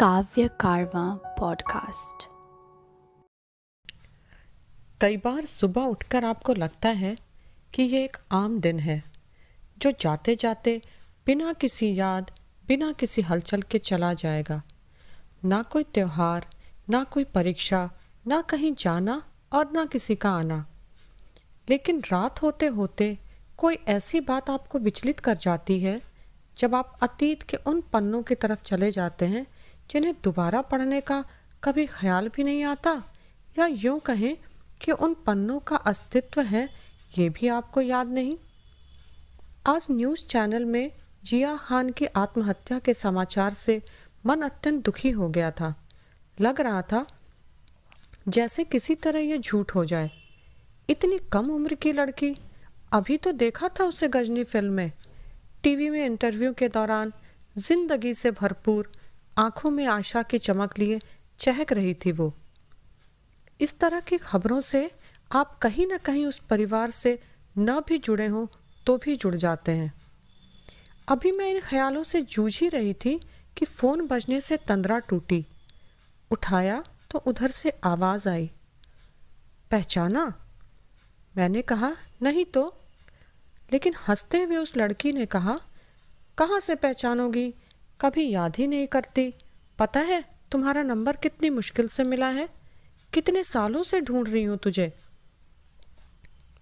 काव्य कारवा पॉडकास्ट कई बार सुबह उठकर आपको लगता है कि ये एक आम दिन है जो जाते जाते बिना किसी याद बिना किसी हलचल के चला जाएगा ना कोई त्योहार ना कोई परीक्षा ना कहीं जाना और ना किसी का आना लेकिन रात होते होते कोई ऐसी बात आपको विचलित कर जाती है जब आप अतीत के उन पन्नों की तरफ चले जाते हैं जिन्हें दोबारा पढ़ने का कभी ख्याल भी नहीं आता या यूं कहें कि उन पन्नों का अस्तित्व है ये भी आपको याद नहीं आज न्यूज़ चैनल में जिया खान की आत्महत्या के समाचार से मन अत्यंत दुखी हो गया था लग रहा था जैसे किसी तरह यह झूठ हो जाए इतनी कम उम्र की लड़की अभी तो देखा था उसे गजनी फिल्म में टीवी में इंटरव्यू के दौरान जिंदगी से भरपूर आंखों में आशा के चमक लिए चहक रही थी वो इस तरह की खबरों से आप कहीं ना कहीं उस परिवार से न भी जुड़े हों तो भी जुड़ जाते हैं अभी मैं इन ख्यालों से जूझ ही रही थी कि फ़ोन बजने से तंद्रा टूटी उठाया तो उधर से आवाज़ आई पहचाना मैंने कहा नहीं तो लेकिन हंसते हुए उस लड़की ने कहा कहाँ से पहचानोगी कभी याद ही नहीं करती पता है तुम्हारा नंबर कितनी मुश्किल से मिला है कितने सालों से ढूंढ रही हूँ तुझे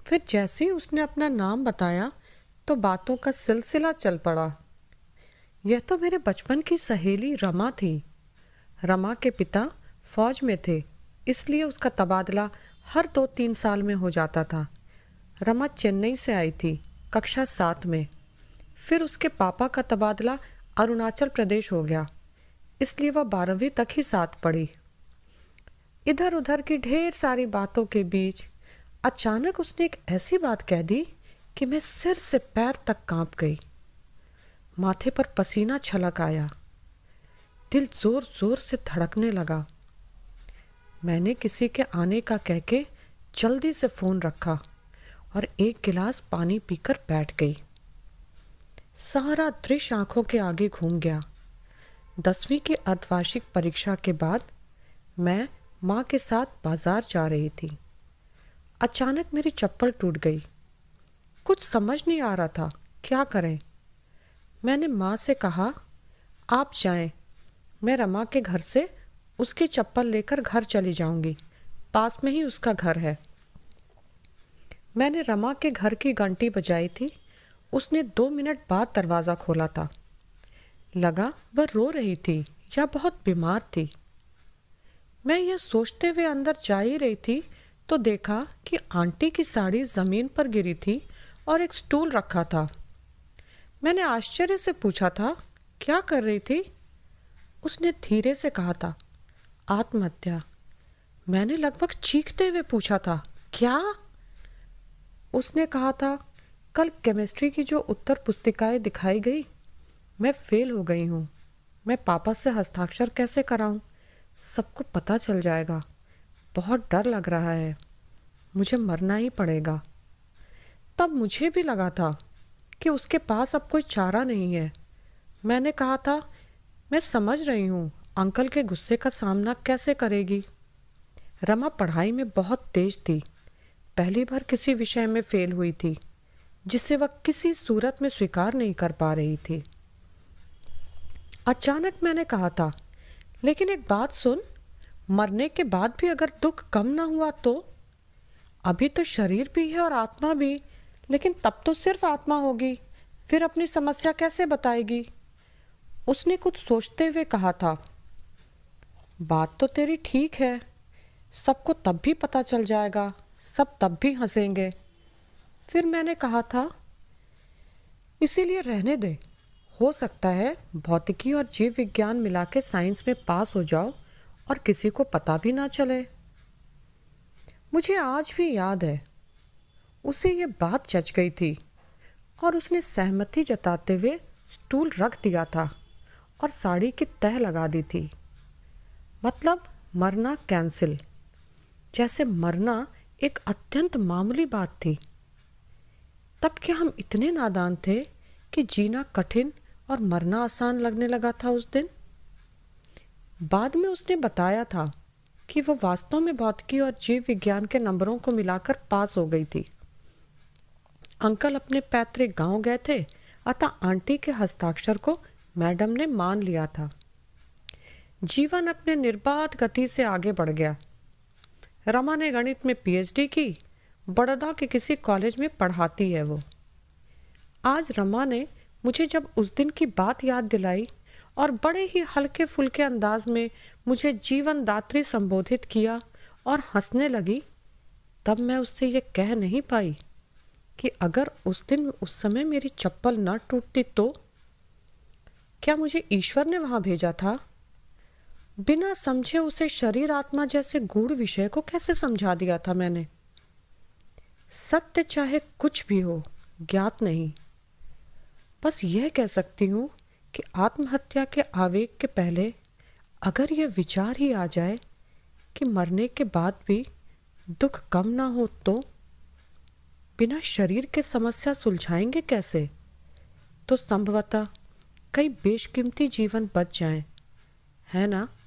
फिर जैसे ही उसने अपना नाम बताया तो बातों का सिलसिला चल पड़ा यह तो मेरे बचपन की सहेली रमा थी रमा के पिता फौज में थे इसलिए उसका तबादला हर दो तीन साल में हो जाता था रमा चेन्नई से आई थी कक्षा सात में फिर उसके पापा का तबादला अरुणाचल प्रदेश हो गया इसलिए वह बारहवीं तक ही साथ पड़ी इधर उधर की ढेर सारी बातों के बीच अचानक उसने एक ऐसी बात कह दी कि मैं सिर से पैर तक कांप गई माथे पर पसीना छलक आया दिल जोर जोर से धड़कने लगा मैंने किसी के आने का कह के जल्दी से फ़ोन रखा और एक गिलास पानी पीकर बैठ गई सारा दृश्य आंखों के आगे घूम गया दसवीं की अर्धवार्षिक परीक्षा के बाद मैं माँ के साथ बाजार जा रही थी अचानक मेरी चप्पल टूट गई कुछ समझ नहीं आ रहा था क्या करें मैंने माँ से कहा आप जाएं मैं रमा के घर से उसकी चप्पल लेकर घर चली जाऊंगी पास में ही उसका घर है मैंने रमा के घर की घंटी बजाई थी उसने दो मिनट बाद दरवाज़ा खोला था लगा वह रो रही थी या बहुत बीमार थी मैं यह सोचते हुए अंदर जा ही रही थी तो देखा कि आंटी की साड़ी ज़मीन पर गिरी थी और एक स्टूल रखा था मैंने आश्चर्य से पूछा था क्या कर रही थी उसने धीरे से कहा था आत्महत्या मैंने लगभग चीखते हुए पूछा था क्या उसने कहा था कल केमिस्ट्री की जो उत्तर पुस्तिकाएं दिखाई गई मैं फेल हो गई हूँ मैं पापा से हस्ताक्षर कैसे कराऊँ सबको पता चल जाएगा बहुत डर लग रहा है मुझे मरना ही पड़ेगा तब मुझे भी लगा था कि उसके पास अब कोई चारा नहीं है मैंने कहा था मैं समझ रही हूँ अंकल के गुस्से का सामना कैसे करेगी रमा पढ़ाई में बहुत तेज थी पहली बार किसी विषय में फेल हुई थी जिसे वह किसी सूरत में स्वीकार नहीं कर पा रही थी अचानक मैंने कहा था लेकिन एक बात सुन मरने के बाद भी अगर दुख कम ना हुआ तो अभी तो शरीर भी है और आत्मा भी लेकिन तब तो सिर्फ आत्मा होगी फिर अपनी समस्या कैसे बताएगी उसने कुछ सोचते हुए कहा था बात तो तेरी ठीक है सबको तब भी पता चल जाएगा सब तब भी हंसेंगे फिर मैंने कहा था इसीलिए रहने दे हो सकता है भौतिकी और जीव विज्ञान मिला के साइंस में पास हो जाओ और किसी को पता भी ना चले मुझे आज भी याद है उसे ये बात जच गई थी और उसने सहमति जताते हुए स्टूल रख दिया था और साड़ी की तह लगा दी थी मतलब मरना कैंसिल जैसे मरना एक अत्यंत मामूली बात थी तब क्या हम इतने नादान थे कि जीना कठिन और मरना आसान लगने लगा था उस दिन बाद में उसने बताया था कि वो वास्तव में भौतिकी और जीव विज्ञान के नंबरों को मिलाकर पास हो गई थी अंकल अपने पैतृक गांव गए थे अतः आंटी के हस्ताक्षर को मैडम ने मान लिया था जीवन अपने निर्बाध गति से आगे बढ़ गया रमा ने गणित में पीएचडी की बड़ौदा के किसी कॉलेज में पढ़ाती है वो आज रमा ने मुझे जब उस दिन की बात याद दिलाई और बड़े ही हल्के फुल्के अंदाज में मुझे जीवनदात्री संबोधित किया और हंसने लगी तब मैं उससे ये कह नहीं पाई कि अगर उस दिन उस समय मेरी चप्पल न टूटती तो क्या मुझे ईश्वर ने वहाँ भेजा था बिना समझे उसे शरीर आत्मा जैसे गूढ़ विषय को कैसे समझा दिया था मैंने सत्य चाहे कुछ भी हो ज्ञात नहीं बस यह कह सकती हूँ कि आत्महत्या के आवेग के पहले अगर यह विचार ही आ जाए कि मरने के बाद भी दुख कम ना हो तो बिना शरीर के समस्या सुलझाएंगे कैसे तो संभवतः कई बेशकीमती जीवन बच जाएं, है ना